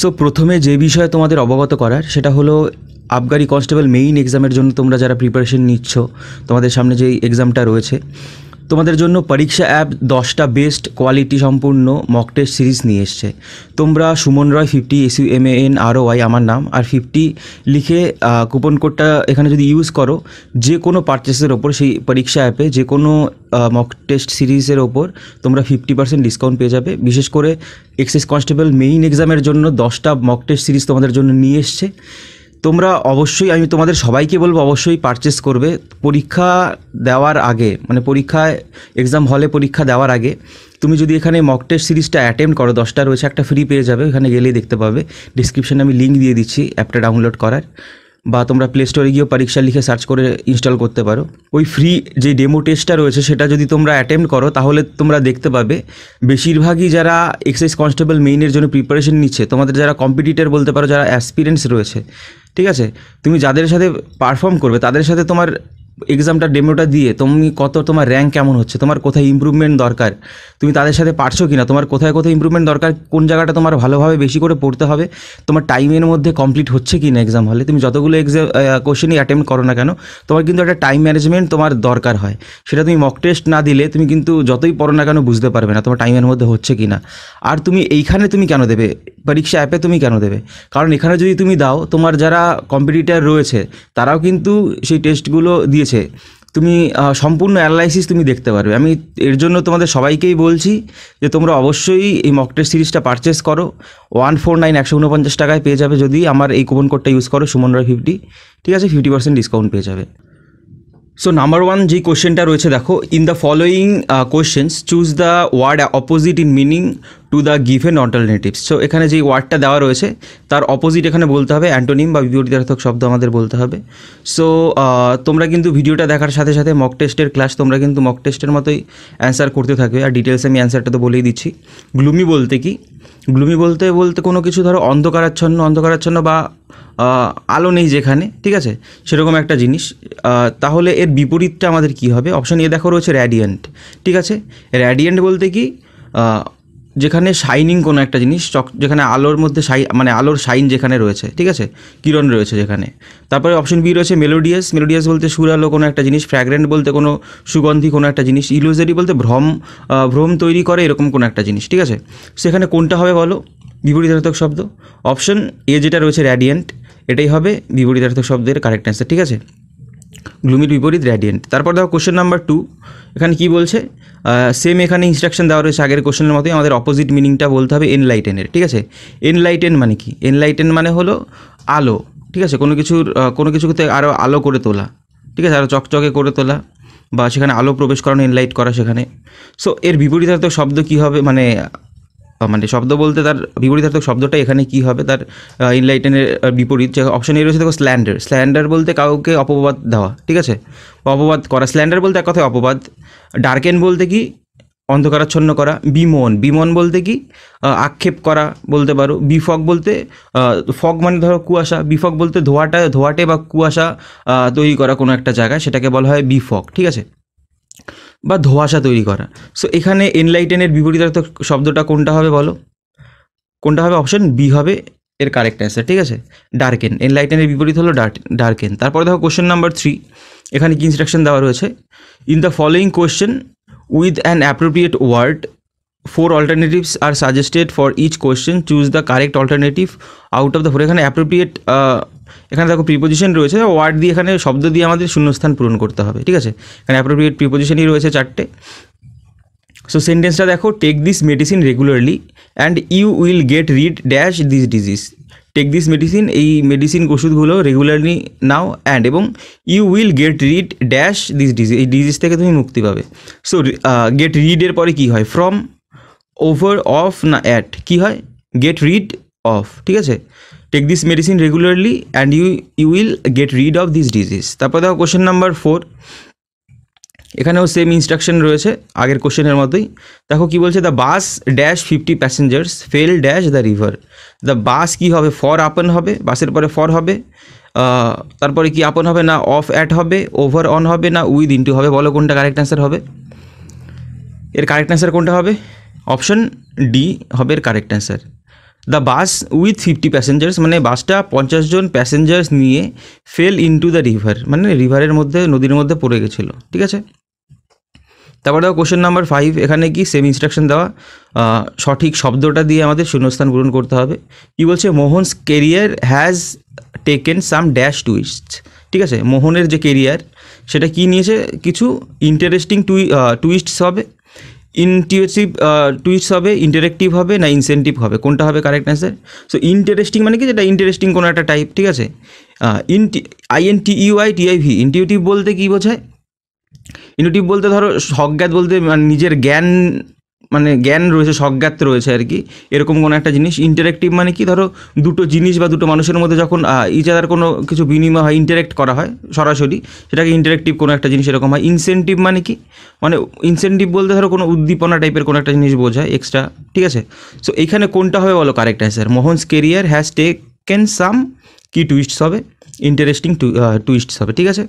so প্রথমে যে বিষয়ে তোমাদের অবগত করার সেটা হলো আবগারি কনস্টেবল মেইন এক্সামের জন্য তোমরা যারা প্রিপারেশন নিচ্ছ তোমাদের সামনে যে এক্সামটা রয়েছে তোমাদের জন্য পরীক্ষা অ্যাপ দশটা বেস্ট কোয়ালিটি সম্পূর্ণ মক টেস্ট সিরিজ নিয়ে এসছে তোমরা Suman Roy fifty S U M N R Y আমার নাম আর ফিফটি লিখে কুপন কোডটা এখানে যদি ইউজ করো যে কোনো পারচেসের ওপর সেই পরীক্ষা অ্যাপে যে কোনো মক টেস্ট সিরিজের ওপর তোমরা ফিফটি পার্সেন্ট ডিসকাউন্ট পেয়ে যাবে বিশেষ করে এক্সাইজ কনস্টেবল মেইন এক্সামের জন্য দশটা মক টেস্ট সিরিজ তোমাদের জন্য নিয়ে এসছে তোমরা অবশ্যই আমি তোমাদের সবাইকে বলবো অবশ্যই পারচেস করবে পরীক্ষা দেওয়ার আগে মানে পরীক্ষায় এক্সাম হলে পরীক্ষা দেওয়ার আগে তুমি যদি এখানে মক টেস্ট সিরিজটা অ্যাটেম্প করো দশটা রয়েছে একটা ফ্রি পেয়ে যাবে ওখানে গেলেই দেখতে পাবে ডিসক্রিপশানে আমি লিঙ্ক দিয়ে দিচ্ছি অ্যাপটা ডাউনলোড করার বা তোমরা প্লে স্টোরে গিয়েও পরীক্ষা লিখে সার্চ করে ইনস্টল করতে পারো ওই ফ্রি যে ডেমো টেস্টটা রয়েছে সেটা যদি তোমরা অ্যাটেম্প করো তাহলে তোমরা দেখতে পাবে বেশিরভাগই যারা এক্সাইজ কনস্টেবল মেইনের জন্য প্রিপারেশন নিচ্ছে তোমাদের যারা কম্পিটিটার বলতে পারো যারা অ্যাসপিরিয়েন্স রয়েছে ঠিক আছে তুমি যাদের সাথে পারফর্ম করবে তাদের সাথে তোমার এক্সামটা ডেমোটা দিয়ে তুমি কত তোমার র্যাঙ্ক কেমন হচ্ছে তোমার কোথায় ইম্প্রুভমেন্ট দরকার তুমি তাদের সাথে পারছো কি না তোমার কোথায় কোথায় ইম্প্রুভমেন্ট দরকার কোন জায়গাটা তোমার ভালোভাবে বেশি করে পড়তে হবে তোমার টাইমের মধ্যে কমপ্লিট হচ্ছে কি না এক্সাম হলে তুমি যতগুলো এক্সাম কোশ্চেনই অ্যাটেম্প করো না কেন তোমার কিন্তু একটা টাইম ম্যানেজমেন্ট তোমার দরকার হয় সেটা তুমি মক টেস্ট না দিলে তুমি কিন্তু যতই পড়ো না কেন বুঝতে পারবে না তোমার টাইমের মধ্যে হচ্ছে কি না আর তুমি এইখানে তুমি কেন দেবে পরীক্ষা অ্যাপে তুমি কেন দেবে কারণ এখানে যদি তুমি দাও তোমার যারা কম্পিটিটার রয়েছে তারাও কিন্তু সেই টেস্টগুলো দিয়ে দিয়েছে তুমি সম্পূর্ণ অ্যানালাইসিস তুমি দেখতে পারবে আমি এর জন্য তোমাদের সবাইকেই বলছি যে তোমরা অবশ্যই এই মকটের সিরিজটা পারচেস করো ওয়ান ফোর নাইন একশো উনপঞ্চাশ টাকায় পেয়ে যাবে যদি আমার এই কুপন কোডটা ইউজ করো সুমন রায় ফিফটি ঠিক আছে ফিফটি পার্সেন্ট ডিসকাউন্ট পেয়ে যাবে সো নাম্বার ওয়ান যে কোশ্চেনটা রয়েছে দেখো in the following questions choose the word opposite in meaning to the given alternatives so এখানে যে ওয়ার্ডটা দেওয়া রয়েছে তার অপোজিট এখানে বলতে হবে অ্যান্টোনিম বা বিপরীতার্থক শব্দ আমাদের বলতে হবে সো uh, তোমরা কিন্তু ভিডিওটা দেখার সাথে সাথে মক টেস্টের ক্লাস তোমরা কিন্তু মক টেস্টের মতোই অ্যান্সার করতে থাকবে আর ডিটেলস আমি অ্যান্সারটা তো বলেই দিচ্ছি গ্লুমি বলতে কি গ্লুমি বলতে বলতে কোনো কিছু ধরো অন্ধকারাচ্ছন্ন অন্ধকারাচ্ছন্ন বা আলো নেই যেখানে ঠিক আছে সেরকম একটা জিনিস তাহলে এর বিপরীতটা আমাদের কি হবে অপশন এ দেখো রয়েছে র্যাডিয়েন্ট ঠিক আছে র্যাডিয়েন্ট বলতে কি যেখানে শাইনিং কোনো একটা জিনিস চক যেখানে আলোর মধ্যে শাই মানে আলোর শাইন যেখানে রয়েছে ঠিক আছে কিরণ রয়েছে যেখানে তারপরে অপশন বি রয়েছে মেলোডিয়াস মেলোডিয়াস বলতে সুরালো কোনো একটা জিনিস ফ্র্যাগ্রেন্ট বলতে কোনো সুগন্ধি কোনো একটা জিনিস ইলুজারি বলতে ভ্রম ভ্রম তৈরি করে এরকম কোনো একটা জিনিস ঠিক আছে সেখানে কোনটা হবে বলো বিপরীতার্থক শব্দ অপশন এ যেটা রয়েছে র্যাডিয়েন্ট এটাই হবে বিপরীতার্থক শব্দের কারেক্ট অ্যান্সার ঠিক আছে গ্লুমির বিপরীত রেডিয়েন্ট তারপর দেখো কোশ্চেন নাম্বার টু এখানে কি বলছে সেম এখানে ইনস্ট্রাকশন দেওয়া রয়েছে আগের কোশ্চেনের মতোই আমাদের অপোজিট মিনিংটা বলতে হবে এনলাইটেনের ঠিক আছে এনলাইটেন মানে কি এনলাইটেন মানে হলো আলো ঠিক আছে কোনো কিছুর কোনো কিছুতে আরও আলো করে তোলা ঠিক আছে আরও চকচকে করে তোলা বা সেখানে আলো প্রবেশ করানো এনলাইট করা সেখানে সো এর বিপরীতার্থ শব্দ কী হবে মানে মানে শব্দ বলতে তার বিপরীতার্থক শব্দটা এখানে কি হবে তার ইনলাইটেনের বিপরীত যে অপশন এ রয়েছে দেখো স্ল্যান্ডার স্ল্যান্ডার বলতে কাউকে অপবাদ দেওয়া ঠিক আছে অপবাদ করা স্ল্যান্ডার বলতে এক কথায় অপবাদ ডার্কেন বলতে কি অন্ধকারাচ্ছন্ন করা বিমন বিমন বলতে কি আক্ষেপ করা বলতে পারো বিফক বলতে ফক মানে ধরো কুয়াশা বিফক বলতে ধোয়াটা ধোয়াটে বা কুয়াশা তৈরি করা কোনো একটা জায়গায় সেটাকে বলা হয় বিফক ঠিক আছে বা ধোঁয়াশা তৈরি করা সো এখানে এনলাইটেনের বিপরীতার্থ শব্দটা কোনটা হবে বলো কোনটা হবে অপশন বি হবে এর কারেক্ট অ্যান্সার ঠিক আছে ডার্কেন এনলাইটেনের বিপরীত হলো ডার্কেন তারপরে দেখো কোশ্চেন নাম্বার থ্রি এখানে কি ইনস্ট্রাকশন দেওয়া রয়েছে in the following question with an appropriate word four alternatives are suggested for each question choose the correct alternative out of the four এখানে অ্যাপ্রোপ্রিয়েট এখানে দেখো প্রিপোজিশন রয়েছে ওয়ার্ড দিয়ে এখানে শব্দ দিয়ে আমাদের শূন্যস্থান পূরণ করতে হবে ঠিক আছে এখানে অ্যাপ্রোপ্রিয়েট প্রিপোজিশনই রয়েছে চারটে সো সেন্টেন্সটা দেখো take this medicine regularly and you will get rid dash this disease take this medicine এই মেডিসিন ওষুধগুলো রেগুলারলি নাও অ্যান্ড এবং you will get rid dash this disease এই ডিজিজ থেকে তুমি মুক্তি পাবে সো গেট রিডের পরে কি হয় ফ্রম ওভার অফ না অ্যাট কি হয় গেট রিড অফ ঠিক আছে take this medicine regularly and you you will get rid of this disease তারপর দেখো কোশ্চেন নাম্বার ফোর এখানেও সেম ইনস্ট্রাকশন রয়েছে আগের কোশ্চেনের মতোই দেখো কি বলছে the bus dash fifty passengers fell dash the river the bus কি হবে ফর আপন হবে বাসের পরে ফর হবে তারপরে কি আপন হবে না অফ অ্যাট হবে ওভার অন হবে না উইথ ইন্টু হবে বলো কোনটা কারেক্ট অ্যান্সার হবে এর কারেক্ট অ্যান্সার কোনটা হবে অপশন ডি হবে এর correct answer the bus with fifty passengers মানে বাসটা পঞ্চাশ জন প্যাসেঞ্জার্স নিয়ে ফেল ইনটু দ্য রিভার মানে রিভারের মধ্যে নদীর মধ্যে পড়ে গেছিলো ঠিক আছে তারপর দেখো কোশ্চেন নাম্বার ফাইভ এখানে কি সেম ইনস্ট্রাকশন দেওয়া সঠিক শব্দটা দিয়ে আমাদের শূন্যস্থান পূরণ করতে হবে কি বলছে Mohan's career has taken some dash twist ঠিক আছে মোহনের যে কেরিয়ার সেটা কি নিয়েছে কিছু ইন্টারেস্টিং টুই টুইস্টস হবে ইন্টিউটিভ টুইটস uh, হবে ইন্টারেক্টিভ হবে না ইনসেন্টিভ হবে কোনটা হবে কারেক্ট অ্যান্সার সো ইন্টারেস্টিং মানে কি যেটা ইন্টারেস্টিং কোনো একটা টাইপ ঠিক আছে ইনটি আইএনটি ইউআই টিআইভি ইন্টিউটিভ বলতে কী বোঝায় ইন্টিউটিভ বলতে ধরো সজ্ঞাত বলতে মানে নিজের জ্ঞান মানে জ্ঞান রয়েছে সজ্ঞাত রয়েছে আর কি এরকম কোনো একটা জিনিস ইন্টারেক্টিভ মানে কি ধরো দুটো জিনিস বা দুটো মানুষের মধ্যে যখন ইচ কোনো কিছু বিনিময় হয় ইন্টারেক্ট করা হয় সরাসরি সেটাকে ইন্টারেক্টিভ কোনো একটা জিনিস এরকম হয় ইনসেন্টিভ মানে কি মানে ইনসেন্টিভ বলতে ধরো কোনো উদ্দীপনা টাইপের কোনো একটা জিনিস বোঝায় এক্সট্রা ঠিক আছে সো এখানে কোনটা হবে বলো correct answer Mohan's career has taken some কি টুইস্টস হবে ইন্টারেস্টিং টুইস্টস হবে ঠিক আছে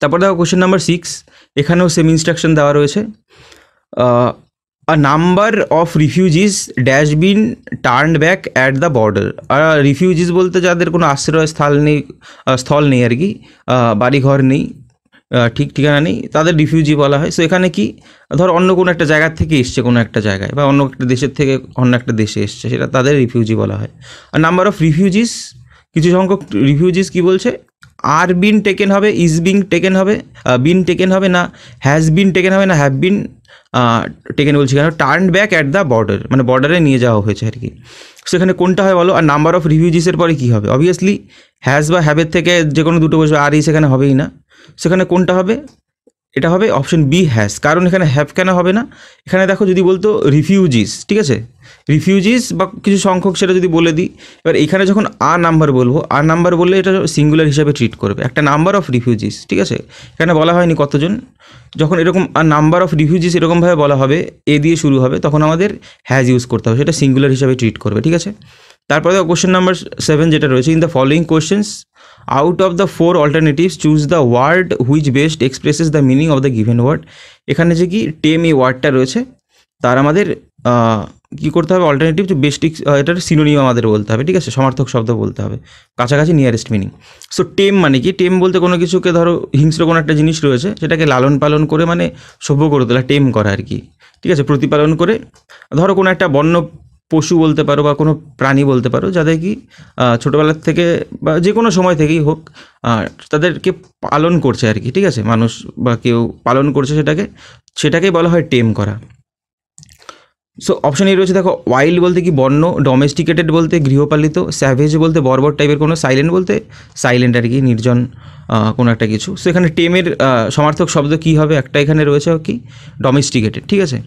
তারপর দেখো কোয়েশ্চেন নাম্বার সিক্স এখানেও সেম ইনস্ট্রাকশন দেওয়া রয়েছে a number of refugees refugees dash back at the border আর রিফিউজিস বলতে যাদের কোনো আশ্রয়স্থল নেই স্থল নেই আর কি বাড়িঘর নেই ঠিক ঠিকানা নেই তাদের রিফিউজি বলা হয় সো এখানে কি ধর অন্য কোনো একটা জায়গার থেকে এসছে কোনো একটা জায়গায় বা অন্য একটা দেশের থেকে অন্য একটা দেশে এসছে সেটা তাদের রিফিউজি বলা হয় আর নাম্বার অফ রিফিউজিস কিছু সংখ্যক রিফিউজিস কি বলছে আর বিন টেকেন হবে ইজ বিন টেকেন হবে বিন টেকেন হবে না হ্যাজ বিন টেকেন হবে না হ্যাভ বিন টেকেন বলছি কেন turn back at the border মানে বর্ডারে নিয়ে যাওয়া হয়েছে আর কি সেখানে কোনটা হয় বলো আর নাম্বার অফ রিভিউজিসের পরে কী হবে অবভিয়াসলি হ্যাজ বা হ্যাবের থেকে যে কোনো দুটো বসবে আর ই সেখানে হবেই না সেখানে কোনটা হবে এটা হবে অপশন বি হ্যাস কারণ এখানে হ্যাভ কেন হবে না এখানে দেখো যদি বলতো রিফিউজিস ঠিক আছে রিফিউজিস বা কিছু সংখ্যক সেটা যদি বলে দিই এবার এখানে যখন আ নাম্বার বলবো আ নাম্বার বললে এটা সিঙ্গুলার হিসাবে ট্রিট করবে একটা নাম্বার অফ রিফিউজিস ঠিক আছে এখানে বলা হয়নি কতজন যখন এরকম আ নাম্বার অফ রিফিউজিস এরকমভাবে বলা হবে এ দিয়ে শুরু হবে তখন আমাদের হ্যাজ ইউজ করতে হবে সেটা সিঙ্গুলার হিসাবে ট্রিট করবে ঠিক আছে তারপরে কোশ্চেন নাম্বার সেভেন যেটা রয়েছে in the following questions out of the four alternatives choose the word which best expresses the meaning of the given word এখানে যে কি টেম এই ওয়ার্ডটা রয়েছে তার আমাদের কি করতে হবে অল্টারনেটিভ যে বেস্ট এটার সিনোনিম আমাদের বলতে হবে ঠিক আছে সমার্থক শব্দ বলতে হবে কাছাকাছি নিয়ারেস্ট মিনিং সো টেম মানে কি টেম বলতে কোনো কিছুকে ধরো হিংস্র কোনো একটা জিনিস রয়েছে সেটাকে লালন পালন করে মানে সভ্য করে তোলা টেম করা আর কি ঠিক আছে প্রতিপালন করে ধরো কোনো একটা বন্য পশু বলতে পারো বা কোনো প্রাণী বলতে পারো যাদের কি ছোটোবেলার থেকে বা যে কোনো সময় থেকেই হোক তাদেরকে পালন করছে আর কি ঠিক আছে মানুষ বা কেউ পালন করছে সেটাকে সেটাকেই বলা হয় টেম করা সো অপশন এ রয়েছে দেখো ওয়াইল্ড বলতে কি বন্য ডোমেস্টিকেটেড বলতে গৃহপালিত স্যাভেজ বলতে বর্বর টাইপের কোনো সাইলেন্ট বলতে সাইলেন্ট আর কি নির্জন কোনো একটা কিছু সো এখানে টেমের সমার্থক শব্দ কি হবে একটা এখানে রয়েছে কি ডোমেস্টিকেটেড ঠিক আছে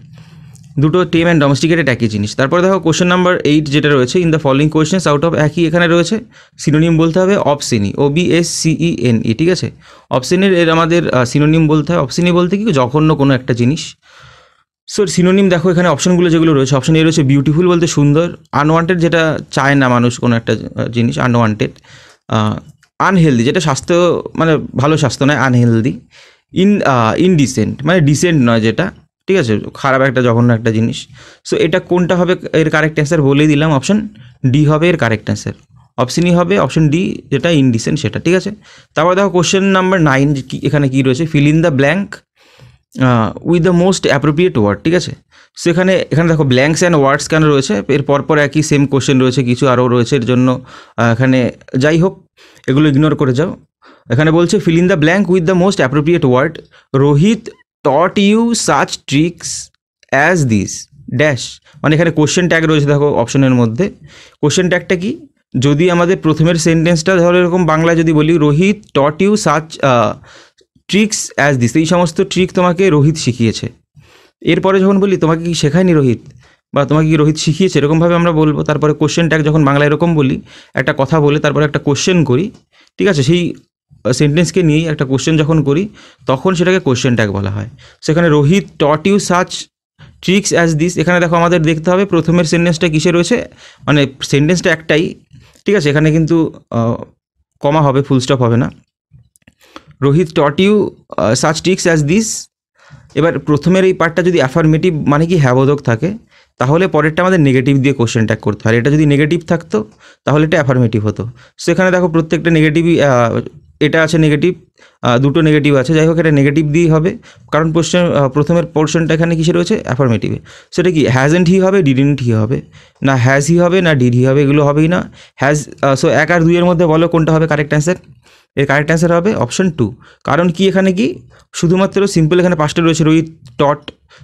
দুটো টিম অ্যান্ড ডোমেস্টিকেটেড একই জিনিস তারপরে দেখো কোশ্চেন নাম্বার এইট যেটা রয়েছে in the following questions out of একই এখানে রয়েছে সিনোনিম বলতে হবে obscene O B S C N E ঠিক আছে অপসিনের এর আমাদের সিনোনিম বলতে হয় অপসিনি বলতে কি জঘন্য কোনো একটা জিনিস সো সিনোনিম দেখো এখানে অপশনগুলো যেগুলো রয়েছে অপশন এ রয়েছে বিউটিফুল বলতে সুন্দর আনওয়ান্টেড যেটা চায় না মানুষ কোনো একটা জিনিস আনওয়ান্টেড আনহেলদি যেটা স্বাস্থ্য মানে ভালো স্বাস্থ্য নয় আনহেলদি ইন ইনডিসেন্ট মানে ডিসেন্ট নয় যেটা ঠিক আছে খারাপ একটা জঘন্য একটা জিনিস সো এটা কোনটা হবে এর কারেক্ট অ্যান্সার বলেই দিলাম অপশন ডি হবে এর কারেক্ট অ্যান্সার অপশনই হবে অপশন ডি যেটা ইনডিসেন্ট সেটা ঠিক আছে তারপর দেখো কোশ্চেন নাম্বার নাইন এখানে কী রয়েছে fill in the blank with the most appropriate word ঠিক আছে সো এখানে এখানে দেখো ব্ল্যাঙ্কস অ্যান্ড ওয়ার্ডস কেন রয়েছে এর পরপর একই সেম কোশ্চেন রয়েছে কিছু আরও রয়েছে এর জন্য এখানে যাই হোক এগুলো ইগনোর করে যাও এখানে বলছে fill in the blank with the most appropriate word Rohit taught you such tricks as this dash মানে এখানে কোশ্চেন ট্যাগ রয়েছে দেখো অপশনের মধ্যে কোশ্চেন ট্যাগটা কি যদি আমাদের প্রথমের সেন্টেন্সটা ধরো এরকম বাংলায় যদি বলি Rohit taught you such tricks as this এই সমস্ত ট্রিক তোমাকে রোহিত শিখিয়েছে এরপরে যখন বলি তোমাকে কি শেখায়নি রোহিত বা তোমাকে কি রোহিত শিখিয়েছে এরকমভাবে আমরা বলবো তারপরে কোশ্চেন ট্যাগ যখন বাংলায় এরকম বলি একটা কথা বলে তারপরে একটা কোশ্চেন করি ঠিক আছে সেই সেন্টেন্সকে নিয়েই একটা কোশ্চেন যখন করি তখন সেটাকে কোশ্চেন ট্যাগ বলা হয় সেখানে Rohit taught you such tricks as this এখানে দেখো আমাদের দেখতে হবে প্রথমের সেন্টেন্সটা কিসে রয়েছে মানে সেন্টেন্সটা একটাই ঠিক আছে এখানে কিন্তু কমা হবে ফুল স্টপ হবে না Rohit taught you such tricks as this এবার প্রথমের এই পার্টটা যদি অ্যাফার্মেটিভ মানে কি হ্যাবোধক থাকে তাহলে পরেরটা আমাদের নেগেটিভ দিয়ে কোশ্চেন ট্যাগ করতে হয় এটা যদি নেগেটিভ থাকতো তাহলে এটা অ্যাফার্মেটিভ হতো সেখানে দেখো প্রত্যেকটা নেগেটিভই এটা আছে নেগেটিভ দুটো নেগেটিভ আছে যাই হোক এটা নেগেটিভ দিয়েই হবে কারণ প্রশ্ন প্রথমের পোর্শনটা এখানে কিসে রয়েছে অ্যাফার্মেটিভে সেটা কি এন্ড হি হবে ডিড ডিডেন্ট হি হবে না হ্যাজ হি হবে না ডিড হি হবে এগুলো হবেই না হ্যাজ সো এক আর দুইয়ের মধ্যে বলো কোনটা হবে কারেক্ট অ্যান্সার এর কারেক্ট অ্যান্সার হবে অপশন টু কারণ কি এখানে কি শুধুমাত্র সিম্পল এখানে পাঁচটা রয়েছে রোহিত টট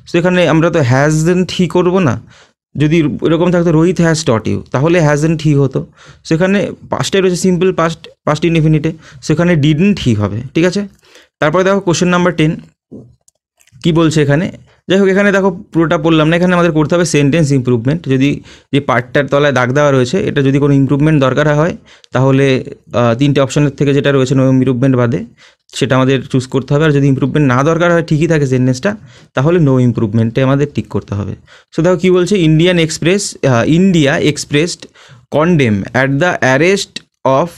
সো এখানে আমরা তো হ্যাজ এন্ড হি করবো না যদি এরকম থাকতো রোহিত হ্যাজ টট ইউ তাহলে এন্ড হি হতো সেখানে পাস্টে রয়েছে সিম্পল পাস্ট পাস্ট ইনডিফিনিটে সেখানে ডিডেন্ট হি হবে ঠিক আছে তারপরে দেখো কোশ্চেন নাম্বার টেন কী বলছে এখানে যাই হোক এখানে দেখো পুরোটা পড়লাম না এখানে আমাদের করতে হবে সেন্টেন্স ইম্প্রুভমেন্ট যদি যে পার্টটার তলায় দাগ দেওয়া রয়েছে এটা যদি কোনো ইম্প্রুভমেন্ট দরকার হয় তাহলে তিনটে অপশনের থেকে যেটা রয়েছে নো ইম্প্রুভমেন্ট বাদে সেটা আমাদের চুজ করতে হবে আর যদি ইম্প্রুভমেন্ট না দরকার হয় ঠিকই থাকে সেন্টেন্সটা তাহলে নো ইম্প্রুভমেন্টে আমাদের ঠিক করতে হবে সো দেখো কী বলছে Indian express India expressed condemn at the arrest of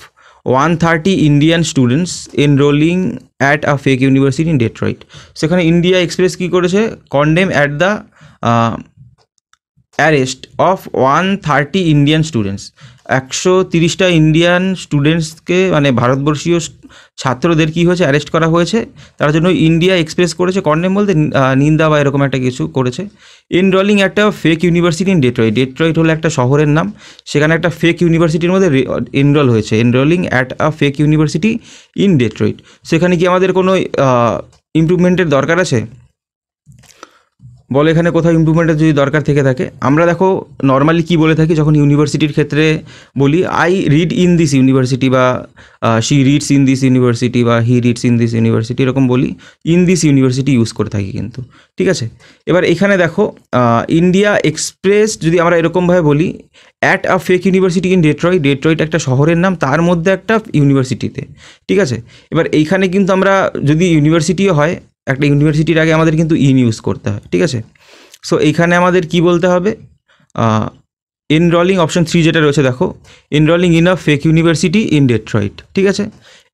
130 Indian students enrolling at a fake university in Detroit সেখানে ইন্ডিয়া এক্সপ্রেস কী করেছে condemn at the arrest of one thirty Indian students একশো তিরিশটা ইন্ডিয়ান স্টুডেন্টসকে মানে ভারতবর্ষীয় ছাত্রদের কি হয়েছে অ্যারেস্ট করা হয়েছে তার জন্য ইন্ডিয়া এক্সপ্রেস করেছে কর্নেম বলতে নিন্দা বা এরকম একটা কিছু করেছে এনরোলিং একটা fake university in Detroit Detroit হলো একটা শহরের নাম সেখানে একটা ফেক ইউনিভার্সিটির মধ্যে এনরোল হয়েছে enrolling at a fake university in Detroit সেখানে কি আমাদের কোনো ইমপ্রুভমেন্টের দরকার আছে বলো এখানে কোথাও ইমপ্রুভমেন্টের যদি দরকার থেকে থাকে আমরা দেখো নর্মালি কি বলে থাকি যখন ইউনিভার্সিটির ক্ষেত্রে বলি I read in this university বা she reads in this university বা he reads in this university এরকম বলি ইন দিস ইউনিভার্সিটি ইউজ করে থাকি কিন্তু ঠিক আছে এবার এখানে দেখো ইন্ডিয়া এক্সপ্রেস যদি আমরা এরকমভাবে বলি at a fake university in Detroit Detroit একটা শহরের নাম তার মধ্যে একটা ইউনিভার্সিটিতে ঠিক আছে এবার এইখানে কিন্তু আমরা যদি ইউনিভার্সিটিও হয় একটা ইউনিভার্সিটির আগে আমাদের কিন্তু ইন ইউজ করতে হয় ঠিক আছে সো এইখানে আমাদের কি বলতে হবে এনরোলিং অপশন থ্রি যেটা রয়েছে দেখো enrolling in a fake university in Detroit ঠিক আছে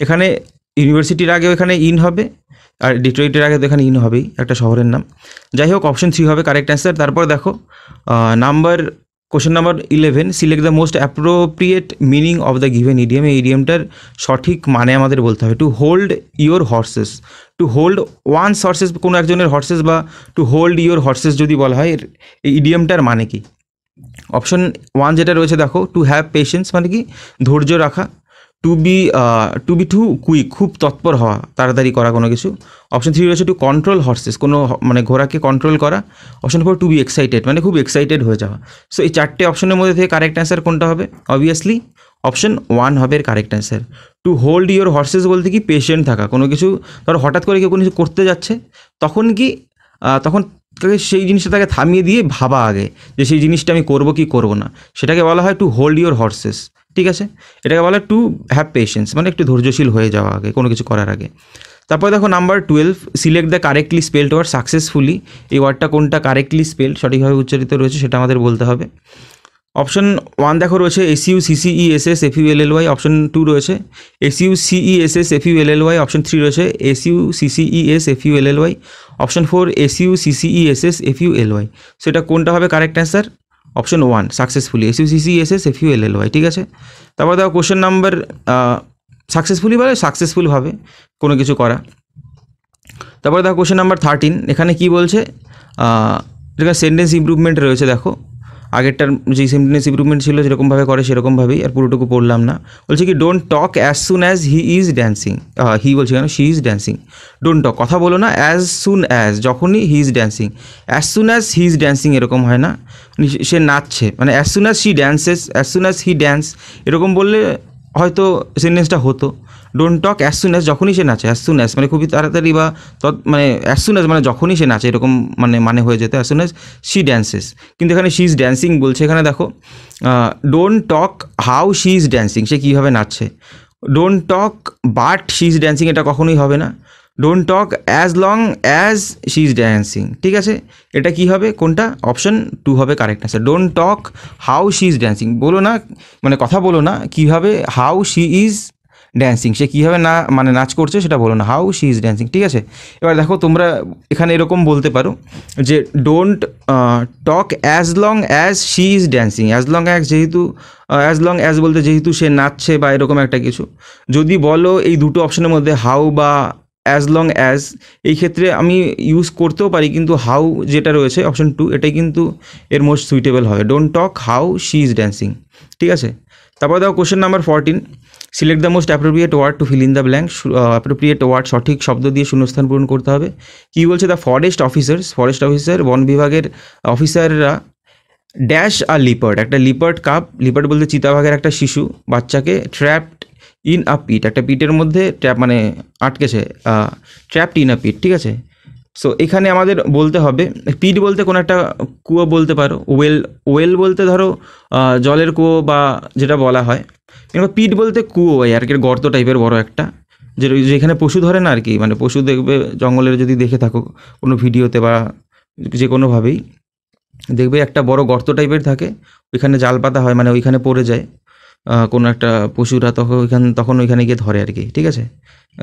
এখানে ইউনিভার্সিটির আগে এখানে ইন হবে আর ডিট্রয়েটের আগে তো এখানে ইন হবেই একটা শহরের নাম যাই হোক অপশন থ্রি হবে কারেক্ট অ্যান্সার তারপর দেখো number question number eleven select the most appropriate meaning of the given idiom এই ইডিয়ামটার সঠিক মানে আমাদের বলতে হবে to hold your horses to hold one horses কোনো একজনের হর্সেস বা টু হোল্ড ইয়োর হর্সেস যদি বলা হয় এই ইডিয়ামটার মানে কি অপশন ওয়ান যেটা রয়েছে দেখো টু হ্যাভ পেশেন্স মানে কি ধৈর্য রাখা to be to be to quick খুব তৎপর হওয়া তাড়াতাড়ি করা কোনো কিছু অপশন থ্রি রয়েছে টু কন্ট্রোল হর্সেস কোনো মানে ঘোড়াকে কন্ট্রোল করা option four to be excited মানে খুব এক্সাইটেড হয়ে যাওয়া সো এই চারটে অপশনের মধ্যে থেকে কারেক্ট অ্যান্সার কোনটা হবে অবভিয়াসলি অপশন ওয়ান হবে এর correct answer to hold your horses বলতে কি পেশেন্ট থাকা কোনো কিছু ধরো হঠাৎ করে কেউ কোনো কিছু করতে যাচ্ছে তখন কি তখন তাকে সেই জিনিসটা তাকে থামিয়ে দিয়ে ভাবা আগে যে সেই জিনিসটা আমি করবো কি করবো না সেটাকে বলা হয় টু হোল্ড ইউর হর্সেস ঠিক আছে এটাকে বলে টু হ্যাভ পেশেন্স মানে একটু ধৈর্যশীল হয়ে যাওয়া আগে কোনো কিছু করার আগে তারপর দেখো number twelve select the correctly spelled word successfully এই ওয়ার্ডটা কোনটা কারেক্টলি স্পেল সঠিকভাবে উচ্চারিত রয়েছে সেটা আমাদের বলতে হবে অপশন ওয়ান দেখো রয়েছে S U C C E S S F L L Y option two রয়েছে S U C E S S F L L Y option three রয়েছে S U C C E S F L L Y option four S U C C E S S F L Y সেটা কোনটা হবে correct answer option one successfully S U C C S S U L L Y ঠিক আছে তারপর দেখো question number successfully বলে সাকসেসফুলভাবে কোনো কিছু করা তারপরে দেখো কোশ্চেন নাম্বার থার্টিন এখানে কী বলছে এখানে সেন্টেন্স ইম্প্রুভমেন্ট রয়েছে দেখো আগেরটার যে সিমটেন্স ইম্প্রুভমেন্ট ছিল যেরকমভাবে করে সেরকমভাবেই আর পুরোটুকু পড়লাম না বলছে কি don't talk as soon as he is dancing he বলছে কেন she is dancing don't talk কথা বলো না অ্যাজ সুন অ্যাজ যখনই he is dancing as soon as he is dancing এরকম হয় না মানে সে নাচছে মানে as soon as she dances as soon as he dance এরকম বললে হয়তো সেন্টেন্সটা হতো don't talk as soon as যখনই সে নাচে অ্যাজ সুন অ্যাজ মানে খুবই তাড়াতাড়ি বা তৎ মানে অ্যাজ সুন অ্যাজ মানে যখনই সে নাচে এরকম মানে মানে হয়ে যেত as soon as she dances কিন্তু এখানে শি ইজ ড্যান্সিং বলছে এখানে দেখো don't talk how she is dancing সে কীভাবে নাচছে don't talk but she is dancing এটা কখনোই হবে না don't talk as long as she is dancing ঠিক আছে এটা কি হবে কোনটা অপশন টু হবে কারেক্ট আছে don't talk how she is dancing বলো না মানে কথা বলো না কীভাবে হাউ শি ইজ ড্যান্সিং সে কীভাবে না মানে নাচ করছে সেটা বলো না হাউ শি ইজ ড্যান্সিং ঠিক আছে এবার দেখো তোমরা এখানে এরকম বলতে পারো যে don't talk as long as she is dancing as long as যেহেতু অ্যাজ লং অ্যাজ বলতে যেহেতু সে নাচছে বা এরকম একটা কিছু যদি বলো এই দুটো অপশনের মধ্যে হাউ বা অ্যাজ লং অ্যাজ এই ক্ষেত্রে আমি ইউজ করতেও পারি কিন্তু হাউ যেটা রয়েছে অপশন টু এটাই কিন্তু এর মোস্ট সুইটেবল হয় don't talk how she is dancing ঠিক আছে তারপর দেখো question number fourteen select the most appropriate word to fill in the blank appropriate word সঠিক শব্দ দিয়ে শূন্যস্থান পূরণ করতে হবে কী বলছে the forest officers forest officer বন বিভাগের অফিসাররা ড্যাশ আর লিপার্ড একটা লিপার্ড কাপ লিপার্ড বলতে চিতাভাগের একটা শিশু বাচ্চাকে ট্র্যাপড ইন আ পিট একটা পিটের মধ্যে ট্র্যাপ মানে আটকেছে ট্র্যাপড ইন আ পিট ঠিক আছে সো এখানে আমাদের বলতে হবে পিট বলতে কোনো একটা কুয়ো বলতে পারো ওয়েল ওয়েল বলতে ধরো জলের কুয়ো বা যেটা বলা হয় এরকম পিট বলতে কুয়ো ভাই আর কি গর্ত টাইপের বড় একটা যে যেখানে পশু ধরে না আর কি মানে পশু দেখবে জঙ্গলের যদি দেখে থাকো কোনো ভিডিওতে বা যে কোনোভাবেই দেখবে একটা বড় গর্ত টাইপের থাকে ওইখানে জাল পাতা হয় মানে ওইখানে পড়ে যায় কোনো একটা পশুরা তখন ওইখান তখন ওইখানে গিয়ে ধরে আর কি ঠিক আছে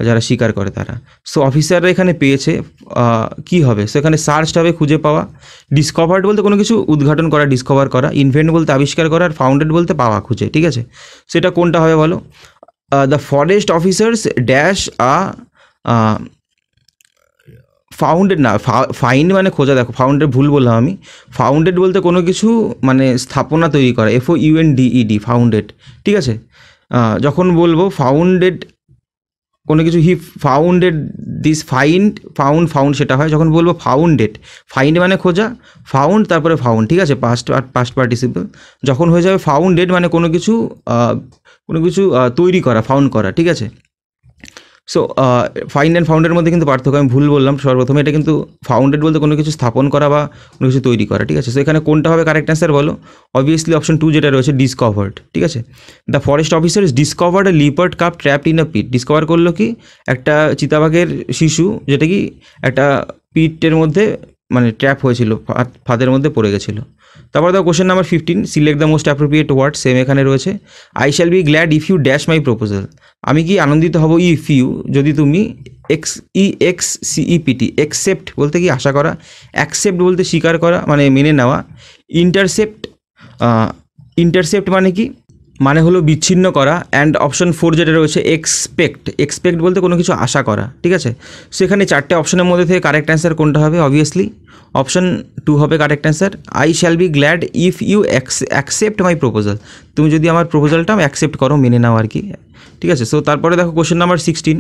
যারা শিকার করে তারা সো অফিসাররা এখানে পেয়েছে কি হবে সো এখানে হবে খুঁজে পাওয়া ডিসকভার্ড বলতে কোনো কিছু উদ্ঘাটন করা ডিসকভার করা ইনভেন্ট বলতে আবিষ্কার করা আর ফাউন্ডেড বলতে পাওয়া খুঁজে ঠিক আছে সেটা কোনটা হবে বলো the forest officers dash a founded না ফাইন্ড মানে খোঁজা দেখো ফাউন্ডেড ভুল বললাম আমি ফাউন্ডেড বলতে কোনো কিছু মানে স্থাপনা তৈরি করা এফও ইউএন ডিইডি ফাউন্ডেড ঠিক আছে যখন বলবো ফাউন্ডেড কোনো কিছু he founded this find found found সেটা হয় যখন বলবো ফাউন্ডেড ফাইন্ড মানে খোঁজা ফাউন্ড তারপরে ফাউন্ড ঠিক আছে পাস্ট পাস্ট পার্টিসিপেল যখন হয়ে যাবে ফাউন্ডেড মানে কোনো কিছু কোনো কিছু তৈরি করা ফাউন্ড করা ঠিক আছে সো ফাইন্ড অ্যান্ড ফাউন্ডের মধ্যে কিন্তু পার্থক্য আমি ভুল বললাম সর্বপ্রথমে এটা কিন্তু ফাউন্ডেড বলতে কোনো কিছু স্থাপন করা বা কোনো কিছু তৈরি করা ঠিক আছে সো এখানে কোনটা হবে কারেক্ট অ্যান্সার বলো অবভিয়াসলি অপশন টু যেটা রয়েছে ডিসকভার্ড ঠিক আছে the forest officer is discovered a leopard cub trapped in a pit discovered করলো কি একটা চিতাবাঘের শিশু যেটা কি একটা পিটের মধ্যে মানে ট্র্যাপ হয়েছিল ফাঁদের মধ্যে পড়ে গেছিলো তারপর দাও question number fifteen select the most appropriate word same এখানে রয়েছে I shall be glad if you dash my proposal আমি কি আনন্দিত হব ইফ ইউ যদি তুমি X E X C E P T accept বলতে কি আশা করা অ্যাকসেপ্ট বলতে স্বীকার করা মানে মেনে নেওয়া ইন্টারসেপ্ট ইন্টারসেপ্ট মানে কি মানে হলো বিচ্ছিন্ন করা অ্যান্ড অপশন ফোর যেটা রয়েছে এক্সপেক্ট এক্সপেক্ট বলতে কোনো কিছু আশা করা ঠিক আছে সো এখানে চারটে অপশনের মধ্যে থেকে কারেক্ট অ্যান্সার কোনটা হবে অবভিয়াসলি অপশন টু হবে correct answer I shall be glad if you accept my proposal তুমি যদি আমার প্রপোজালটা অ্যাকসেপ্ট করো মেনে নাও আর কি ঠিক আছে সো তারপরে দেখো question number sixteen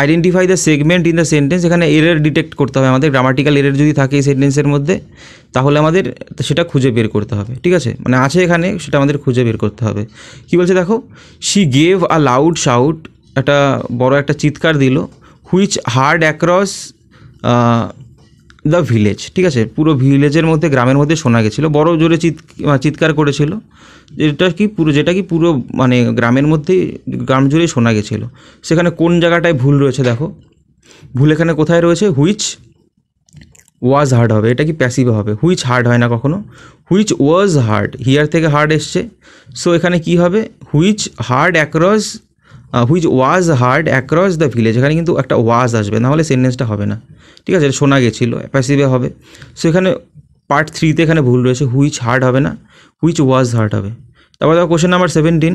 identify the segment in the sentence এখানে এরের ডিটেক্ট করতে হবে আমাদের গ্রামাটিক্যাল এরের যদি থাকে এই সেন্টেন্সের মধ্যে তাহলে আমাদের সেটা খুঁজে বের করতে হবে ঠিক আছে মানে আছে এখানে সেটা আমাদের খুঁজে বের করতে হবে কি বলছে দেখো she gave a loud shout একটা বড় একটা চিৎকার দিল which heard across the village ঠিক আছে পুরো ভিলেজের মধ্যে গ্রামের মধ্যে শোনা গেছিলো বড় জোরে চিৎ চিৎকার করেছিল যেটা কি পুরো যেটা কি পুরো মানে গ্রামের মধ্যে গ্রাম জুড়েই শোনা গেছিলো সেখানে কোন জায়গাটায় ভুল রয়েছে দেখো ভুল এখানে কোথায় রয়েছে হুইচ ওয়াজ হার্ড হবে এটা কি প্যাসিভ হবে হুইচ হার্ড হয় না কখনো হুইচ ওয়াজ হার্ড হিয়ার থেকে হার্ড এসছে সো এখানে কি হবে which heard across which was heard across the village এখানে কিন্তু একটা ওয়াজ আসবে নাহলে সেন্টেন্সটা হবে না ঠিক আছে শোনা গেছিলো প্যাসিভে হবে সো এখানে পার্ট থ্রিতে এখানে ভুল রয়েছে হুইচ হার্ড হবে না হুইচ ওয়াজ হার্ড হবে তারপর দেখো question number seventeen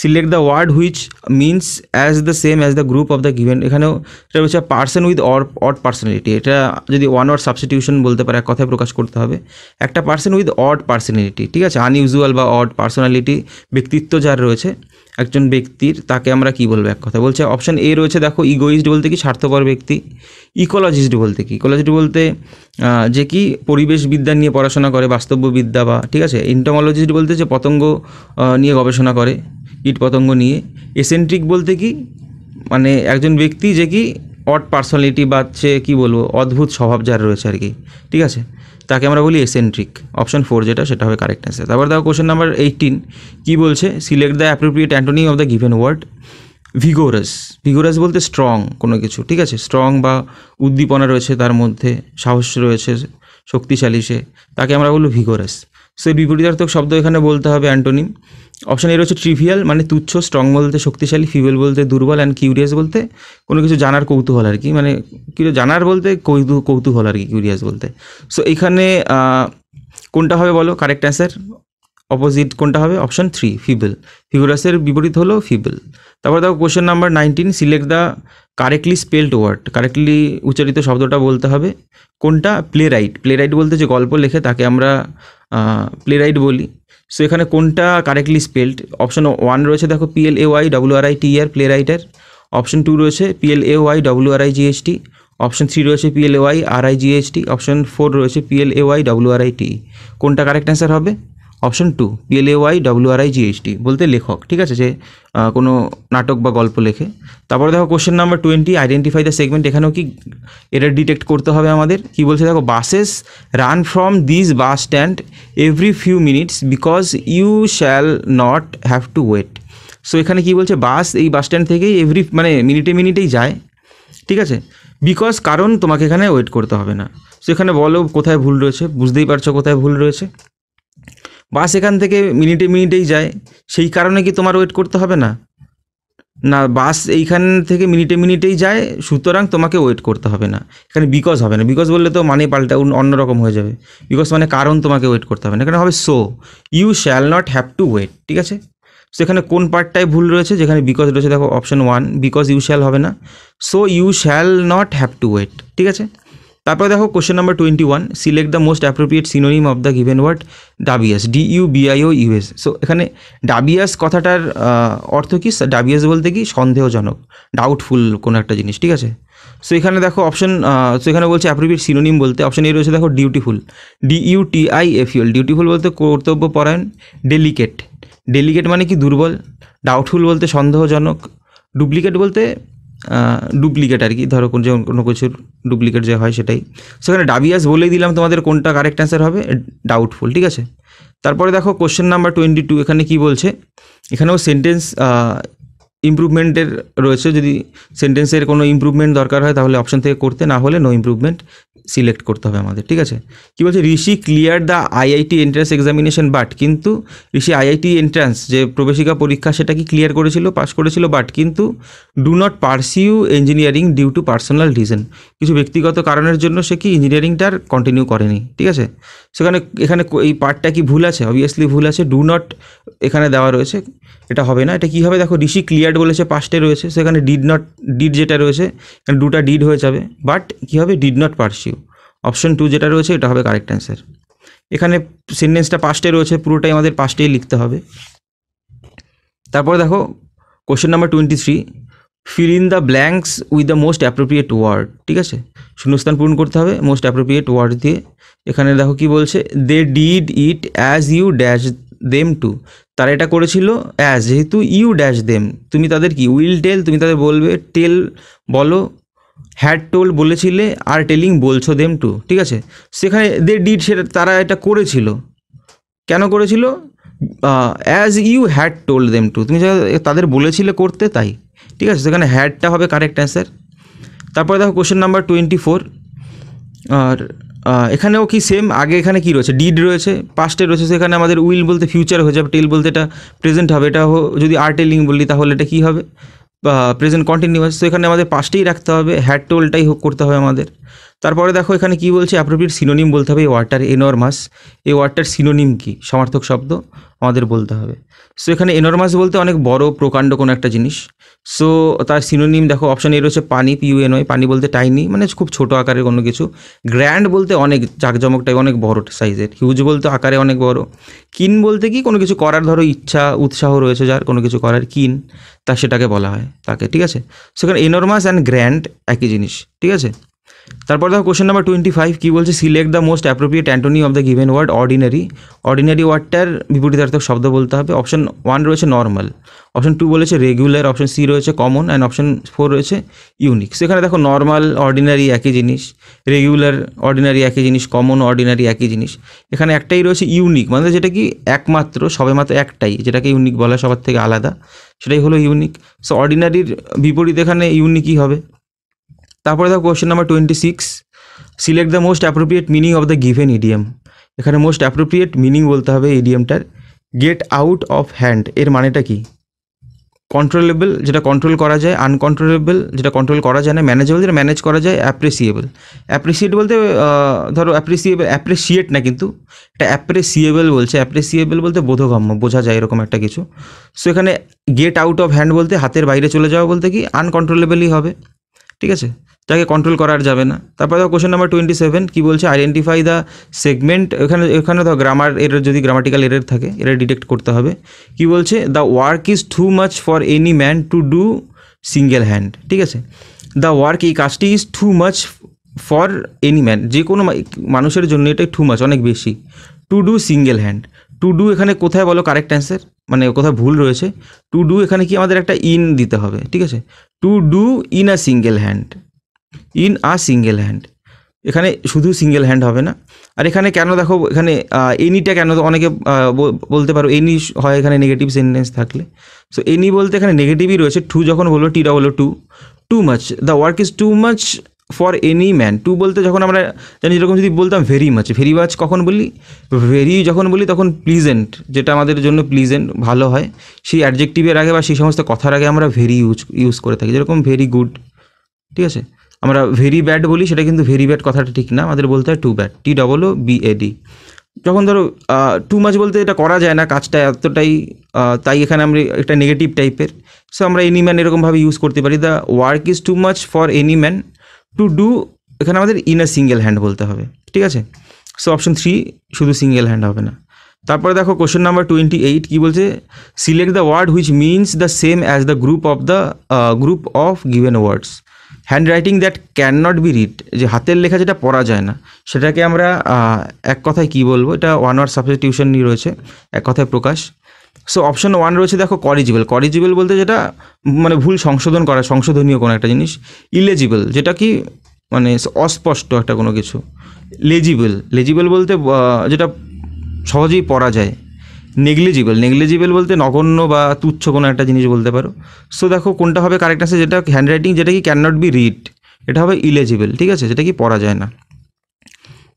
select the word which means as the same as the group of the given এখানেও এটা হচ্ছে person with or odd personality এটা যদি ওয়ান ওয়ার্ড সাবস্টিটিউশন বলতে পারে এক কথায় প্রকাশ করতে হবে একটা পার্সন উইথ অড পার্সোনালিটি ঠিক আছে আনইউজুয়াল বা অড পার্সোনালিটি ব্যক্তিত্ব যার রয়েছে একজন ব্যক্তির তাকে আমরা কী বলবো এক কথা বলছে অপশন এ রয়েছে দেখো ইগোইস্ট বলতে কি স্বার্থপর ব্যক্তি ইকোলজিস্ট বলতে কি ইকোলজিস্ট বলতে যে কি পরিবেশবিদ্যা নিয়ে পড়াশোনা করে বাস্তব্যবিদ্যা বা ঠিক আছে ইন্টোমোলজিস্ট বলতে যে পতঙ্গ নিয়ে গবেষণা করে কীট পতঙ্গ নিয়ে এসেন্ট্রিক বলতে কি মানে একজন ব্যক্তি যে কি অট পার্সোনালিটি বা সে কী বলবো অদ্ভুত স্বভাব যার রয়েছে আর কি ঠিক আছে তাকে আমরা বলি এসেন্ট্রিক অপশন ফোর যেটা সেটা হবে কারেক্ট অ্যান্সার তারপর দেখো কোশ্চেন নাম্বার এইটিন কী বলছে select the appropriate antonym of the given word vigorous vigorous বলতে স্ট্রং কোনো কিছু ঠিক আছে স্ট্রং বা উদ্দীপনা রয়েছে তার মধ্যে সাহস রয়েছে শক্তিশালী সে তাকে আমরা বলব ভিগোরাস সো বিপরীতার্থক শব্দ এখানে বলতে হবে অ্যান্টোনিম অপশান এ রয়েছে ট্রিভিয়াল মানে তুচ্ছ স্ট্রং বলতে শক্তিশালী ফিবেল বলতে দুর্বল অ্যান্ড কিউরিয়াস বলতে কোনো কিছু জানার কৌতূহল আর কি মানে কিছু জানার বলতে কৌতু কৌতূহল আর কি কিউরিয়াস বলতে সো এখানে কোনটা হবে বলো কারেক্ট অ্যান্সার অপোজিট কোনটা হবে অপশন থ্রি ফিবল ফিগুরাসের বিপরীত হলো ফিবল তারপর দেখো question number nineteen select the correctly spelled word correctly উচ্চারিত শব্দটা বলতে হবে কোনটা প্লে রাইট প্লে রাইট বলতে যে গল্প লেখে তাকে আমরা প্লে রাইট বলি সো এখানে কোনটা কারেক্টলি স্পেলড অপশন ওয়ান রয়েছে দেখো P L A Y W R I T R play writer option two রয়েছে P L A Y W R I G S T option three রয়েছে P L A Y R I G S T option four রয়েছে P L A Y W R I T কোনটা correct answer হবে option two P L A Y W R I G S T বলতে লেখক ঠিক আছে যে কোনো নাটক বা গল্প লেখে তারপরে দেখো question number twenty identify the segment এখানেও কি এটা ডিটেক্ট করতে হবে আমাদের কি বলছে দেখো buses run from this bus stand every few minutes because you shall not have to wait so এখানে কি বলছে বাস এই বাস স্ট্যান্ড থেকেই এভরি মানে মিনিটে মিনিটেই যায় ঠিক আছে বিকজ কারণ তোমাকে এখানে ওয়েট করতে হবে না সো এখানে বলো কোথায় ভুল রয়েছে বুঝতেই পারছো কোথায় ভুল রয়েছে বাস এখান থেকে মিনিটে মিনিটেই যায় সেই কারণে কি তোমার ওয়েট করতে হবে না না বাস এইখান থেকে মিনিটে মিনিটেই যায় সুতরাং তোমাকে ওয়েট করতে হবে না এখানে বিকজ হবে না বিকজ বললে তো মানে পাল্টা অন্যরকম হয়ে যাবে বিকজ মানে কারণ তোমাকে ওয়েট করতে হবে না এখানে হবে so you shall not have to wait ঠিক আছে সেখানে কোন পার্টটাই ভুল রয়েছে যেখানে বিকজ রয়েছে দেখো option one because you shall হবে না so you shall not have to wait ঠিক আছে তারপর দেখো question number twenty one select the most appropriate synonym of the given word dubious D U B I O U S so এখানে dubious কথাটার অর্থ কি ডাবিয়াস বলতে কি সন্দেহজনক ডাউটফুল কোনো একটা জিনিস ঠিক আছে সো এখানে দেখো অপশন সো এখানে বলছে অ্যাপ্রোপ্রিয়েট সিনোনিম বলতে অপশন এ রয়েছে দেখো dutiful D U T I F U L dutiful বলতে কর্তব্যপরায়ণ ডেলিকেট ডেলিকেট মানে কি দুর্বল ডাউটফুল বলতে সন্দেহজনক ডুপ্লিকেট বলতে ডুপ্লিকেট আর কি ধরো যেমন কোনো কিছুর ডুপ্লিকেট যে হয় সেটাই সেখানে ডাবিয়াস বলেই দিলাম তোমাদের কোনটা কারেক্ট অ্যান্সার হবে ডাউটফুল ঠিক আছে তারপরে দেখো কোশ্চেন নাম্বার টোয়েন্টি টু এখানে কী বলছে এখানেও সেন্টেন্স ইম্প্রুভমেন্টের রয়েছে যদি সেন্টেন্সের কোনো ইম্প্রুভমেন্ট দরকার হয় তাহলে অপশন থেকে করতে না হলে নো ইম্প্রুভমেন্ট সিলেক্ট করতে হবে আমাদের ঠিক আছে কি বলছে Rishi clear the IIT entrance examination but কিন্তু ঋষি আইআইটি এন্ট্রান্স যে প্রবেশিকা পরীক্ষা সেটা কি ক্লিয়ার করেছিল পাস করেছিল বাট কিন্তু do not pursue engineering due to personal reason কিছু ব্যক্তিগত কারণের জন্য সে কি ইঞ্জিনিয়ারিংটার কন্টিনিউ করেনি ঠিক আছে সেখানে এখানে এই পার্টটা কি ভুল আছে অবভিয়াসলি ভুল আছে ডু নট এখানে দেওয়া রয়েছে এটা হবে না এটা কি হবে দেখো ঋষি ক্লিয়ার্ড বলেছে পাস্টে রয়েছে সেখানে ডিড নট ডিড যেটা রয়েছে দুটা ডিড হয়ে যাবে বাট কি হবে did not pursue option two যেটা রয়েছে এটা হবে কারেক্ট অ্যান্সার এখানে সেন্টেন্সটা পাস্টে রয়েছে পুরোটাই আমাদের পাস্টেই লিখতে হবে তারপরে দেখো question number twenty three fill in the blanks with the most appropriate word ঠিক আছে শূন্যস্থান পূরণ করতে হবে মোস্ট অ্যাপ্রোপ্রিয়েট ওয়ার্ড দিয়ে এখানে দেখো কি বলছে they did it as you dash them to তারা এটা করেছিল অ্যাজ যেহেতু ইউ ড্যাশ দেম তুমি তাদের কি উইল টেল তুমি তাদের বলবে টেল বলো হ্যাড টোল বলেছিলে আর টেলিং বলছো দেম টু ঠিক আছে সেখানে দে ডিড সেটা তারা এটা করেছিল কেন করেছিল as you had told them to তুমি তাদের বলেছিলে করতে তাই ঠিক আছে সেখানে হ্যাডটা হবে কারেক্ট অ্যান্সার তারপরে দেখো কোশ্চেন নাম্বার টোয়েন্টি ফোর আর এখানেও কি সেম আগে এখানে কি রয়েছে ডিড রয়েছে পাস্টে রয়েছে সেখানে আমাদের উইল বলতে ফিউচার হয়ে যাবে টেল বলতে এটা প্রেজেন্ট হবে এটা যদি আর্টেলিং বলি তাহলে এটা কী হবে বা প্রেজেন্ট কন্টিনিউয়াস তো এখানে আমাদের পাঁচটাই রাখতে হবে হ্যাড টোলটাই হোক করতে হবে আমাদের তারপরে দেখো এখানে কি বলছে অ্যাপ্রোপ্রিয়েট সিনোনিম বলতে হবে এই ওয়ার্ডটার এনরমাস এই ওয়ার্ডটার সিনোনিম কি সমার্থক শব্দ আমাদের বলতে হবে সো এখানে এনরমাস বলতে অনেক বড় প্রকাণ্ড কোনো একটা জিনিস সো তার সিনোনিম দেখো অপশন এ রয়েছে পানি পিউএ নয় পানি বলতে টাইনি মানে খুব ছোট আকারের কোনো কিছু গ্র্যান্ড বলতে অনেক জাঁকজমক টাইপ অনেক বড় সাইজের হিউজ বলতে আকারে অনেক বড় কিন বলতে কি কোনো কিছু করার ধরো ইচ্ছা উৎসাহ রয়েছে যার কোনো কিছু করার কিন তা সেটাকে বলা হয় তাকে ঠিক আছে সেখানে এনরমাস অ্যান্ড গ্র্যান্ড একই জিনিস ঠিক আছে তারপর দেখো কোশ্চেন নাম্বার টোয়েন্টি ফাইভ কী বলছে select the most appropriate antonym of the given word ordinary ordinary ওয়ার্ডটার বিপরীতার্থক শব্দ বলতে হবে অপশন ওয়ান রয়েছে নর্মাল অপশন টু বলেছে রেগুলার অপশন সি রয়েছে কমন অ্যান্ড অপশন ফোর রয়েছে ইউনিক সেখানে দেখো নর্মাল অর্ডিনারি একই জিনিস রেগুলার অর্ডিনারি একই জিনিস কমন অর্ডিনারি একই জিনিস এখানে একটাই রয়েছে ইউনিক মানে যেটা কি একমাত্র সবে মাত্র একটাই যেটাকে ইউনিক বলা সবার থেকে আলাদা সেটাই হলো ইউনিক সো অর্ডিনারির বিপরীত এখানে ইউনিকই হবে তারপরে দেখো question number twenty six select the most appropriate meaning of the given idiom এখানে মোস্ট অ্যাপ্রোপ্রিয়েট মিনিং বলতে হবে ইডিএমটার গেট আউট অফ হ্যান্ড এর মানেটা কি কন্ট্রোলেবল যেটা কন্ট্রোল করা যায় আনকন্ট্রোলেবল যেটা কন্ট্রোল করা যায় না ম্যানেজেবল যেটা ম্যানেজ করা যায় অ্যাপ্রিসিয়েবল অ্যাপ্রিসিয়েট বলতে ধরো অ্যাপ্রিসিয়েবল অ্যাপ্রিসিয়েট না কিন্তু এটা অ্যাপ্রিসিয়েবল বলছে অ্যাপ্রিসিয়েবল বলতে বোধগম্য বোঝা যায় এরকম একটা কিছু সো এখানে গেট আউট অফ হ্যান্ড বলতে হাতের বাইরে চলে যাওয়া বলতে কি আনকন্ট্রোলেবলই হবে ঠিক আছে যাকে কন্ট্রোল করা যাবে না তারপরে দেখো কোশ্চেন নাম্বার টোয়েন্টি সেভেন কী বলছে আইডেন্টিফাই দ্য সেগমেন্ট এখানে এখানে ধর গ্রামার এর যদি গ্রামাটিক্যাল এরের থাকে এরা ডিটেক্ট করতে হবে কি বলছে the work is too much for any man to do single hand ঠিক আছে দ্য ওয়ার্ক এই কাজটি is too much for any man যে কোনো মানুষের জন্য এটাই টু মাচ অনেক বেশি to do single hand to do এখানে কোথায় বলো কারেক্ট অ্যান্সার মানে কোথায় ভুল রয়েছে টু ডু এখানে কি আমাদের একটা ইন দিতে হবে ঠিক আছে to do in a single hand in a single hand এখানে শুধু সিঙ্গেল হ্যান্ড হবে না আর এখানে কেন দেখো এখানে এনিটা কেন অনেকে বলতে পারো এনি হয় এখানে নেগেটিভ সেন্টেন্স থাকলে সো এনি বলতে এখানে নেগেটিভই রয়েছে টু যখন বলবো টিটা বলবো too too much the work is too much for any man to বলতে যখন আমরা জানি যেরকম যদি বলতাম ভেরি মাচ ভেরি মাচ কখন বলি ভেরি যখন বলি তখন প্লিজেন্ট যেটা আমাদের জন্য প্লিজেন্ট ভালো হয় সেই অ্যাডজেক্টিভের আগে বা সেই সমস্ত কথার আগে আমরা ভেরি ইউজ ইউজ করে থাকি যেরকম ভেরি গুড ঠিক আছে আমরা ভেরি ব্যাড বলি সেটা কিন্তু ভেরি ব্যাড কথাটা ঠিক না আমাদের বলতে হয় too bad T double O B D যখন ধরো টু মাচ বলতে এটা করা যায় না কাজটা এতটাই তাই এখানে আমরা একটা নেগেটিভ টাইপের সো আমরা এনি ম্যান এরকমভাবে ইউজ করতে পারি the work is too much for any man to do এখানে আমাদের ইন আ সিঙ্গেল হ্যান্ড বলতে হবে ঠিক আছে সো অপশন থ্রি শুধু সিঙ্গেল হ্যান্ড হবে না তারপরে দেখো কোশ্চেন নাম্বার টোয়েন্টি এইট কী বলছে select the word which means the same as the group of the group of given words hand writing that can not be read যে হাতের লেখা যেটা পড়া যায় না সেটাকে আমরা এক কথায় কী বলবো এটা ওয়ান ওয়ার সাবস্টিটিউশন নিয়ে রয়েছে এক কথায় প্রকাশ সো অপশন ওয়ান রয়েছে দেখো করিজিবল করিজিবল বলতে যেটা মানে ভুল সংশোধন করা সংশোধনীয় কোনো একটা জিনিস ইলেজিবল যেটা কি মানে অস্পষ্ট একটা কোনো কিছু লেজিবল লেজিবল বলতে যেটা সহজেই পড়া যায় নেগলিজিবল নেগলিজিবল বলতে নগণ্য বা তুচ্ছ কোনো একটা জিনিস বলতে পারো সো দেখো কোনটা হবে কারেক্ট আছে যেটা হ্যান্ড রাইটিং যেটা কি ক্যান নট বি রিড এটা হবে ইলেজিবল ঠিক আছে যেটা কি পড়া যায় না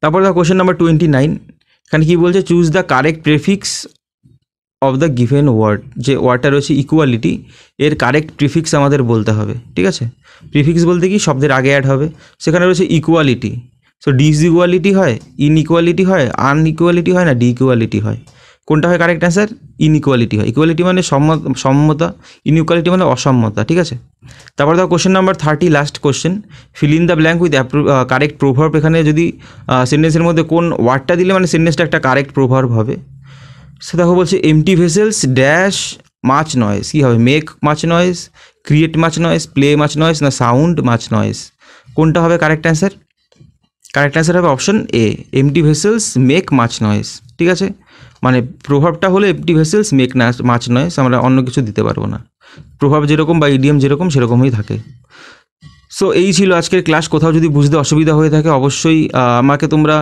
তারপর দেখো কোয়েশ্চেন নাম্বার টোয়েন্টি নাইন এখানে কী বলছে choose the correct prefix of the given word যে ওয়ার্ডটা রয়েছে ইকুয়ালিটি এর কারেক্ট প্রিফিক্স আমাদের বলতে হবে ঠিক আছে প্রিফিক্স বলতে কি শব্দের আগে অ্যাড হবে সেখানে রয়েছে ইকুয়ালিটি সো ইকুয়ালিটি হয় ইন ইকুয়ালিটি হয় ইকুয়ালিটি হয় না ডি ইকুয়ালিটি হয় কোনটা হয় কারেক্ট অ্যান্সার ইকুয়ালিটি হয় ইকুয়ালিটি মানে সম্মতা ইকুয়ালিটি মানে অসম্মতা ঠিক আছে তারপরে দেখো question number thirty last question fill in the blank with correct প্রভাব এখানে যদি সেন্টেন্সের uh, মধ্যে কোন ওয়ার্ডটা দিলে মানে সেন্টেন্সটা একটা কারেক্ট প্রভাব হবে সে দেখো বলছে empty vessels dash much noise কী হবে make much noise create much noise play much noise না সাউন্ড মাছ নয়েস কোনটা হবে কারেক্ট অ্যান্সার কারেক্ট অ্যান্সার হবে option A empty vessels make much noise ঠিক আছে মানে প্রভাবটা হলে এমটি ভেসেলস মেক না মাছ নয়েস আমরা অন্য কিছু দিতে পারবো না প্রভাব যেরকম বা ইডিএম যেরকম সেরকমই থাকে সো এই ছিল আজকের ক্লাস কোথাও যদি বুঝতে অসুবিধা হয়ে থাকে অবশ্যই আমাকে তোমরা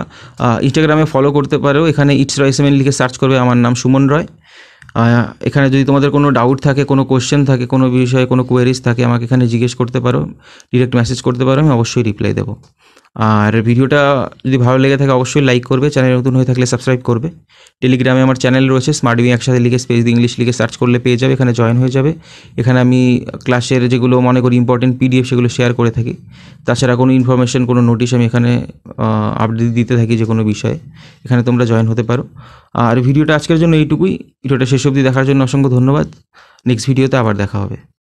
ইনস্টাগ্রামে ফলো করতে পারো এখানে ইটস রয় সেমেন লিখে সার্চ করবে আমার নাম সুমন রয় এখানে যদি তোমাদের কোনো ডাউট থাকে কোনো কোয়েশ্চেন থাকে কোনো বিষয়ে কোনো কোয়েরিজ থাকে আমাকে এখানে জিজ্ঞেস করতে পারো ডিরেক্ট মেসেজ করতে পারো আমি অবশ্যই রিপ্লাই দেবো আর ভিডিওটা যদি ভালো লেগে থাকে অবশ্যই লাইক করবে চ্যানেল নতুন হয়ে থাকলে সাবস্ক্রাইব করবে টেলিগ্রামে আমার চ্যানেল রয়েছে স্মার্ট উইং একসাথে লিখে স্পেস দিয়ে ইংলিশ লিখে সার্চ করলে পেয়ে যাবে এখানে জয়েন হয়ে যাবে এখানে আমি ক্লাসের যেগুলো মনে করি ইম্পর্টেন্ট পিডিএফ সেগুলো শেয়ার করে থাকি তাছাড়া কোনো ইনফরমেশন কোনো নোটিশ আমি এখানে আপডেট দিতে থাকি যে কোনো বিষয়ে এখানে তোমরা জয়েন হতে পারো আর ভিডিওটা আজকের জন্য এইটুকুই ভিডিওটা শেষ অবধি দেখার জন্য অসংখ্য ধন্যবাদ নেক্সট ভিডিওতে আবার দেখা হবে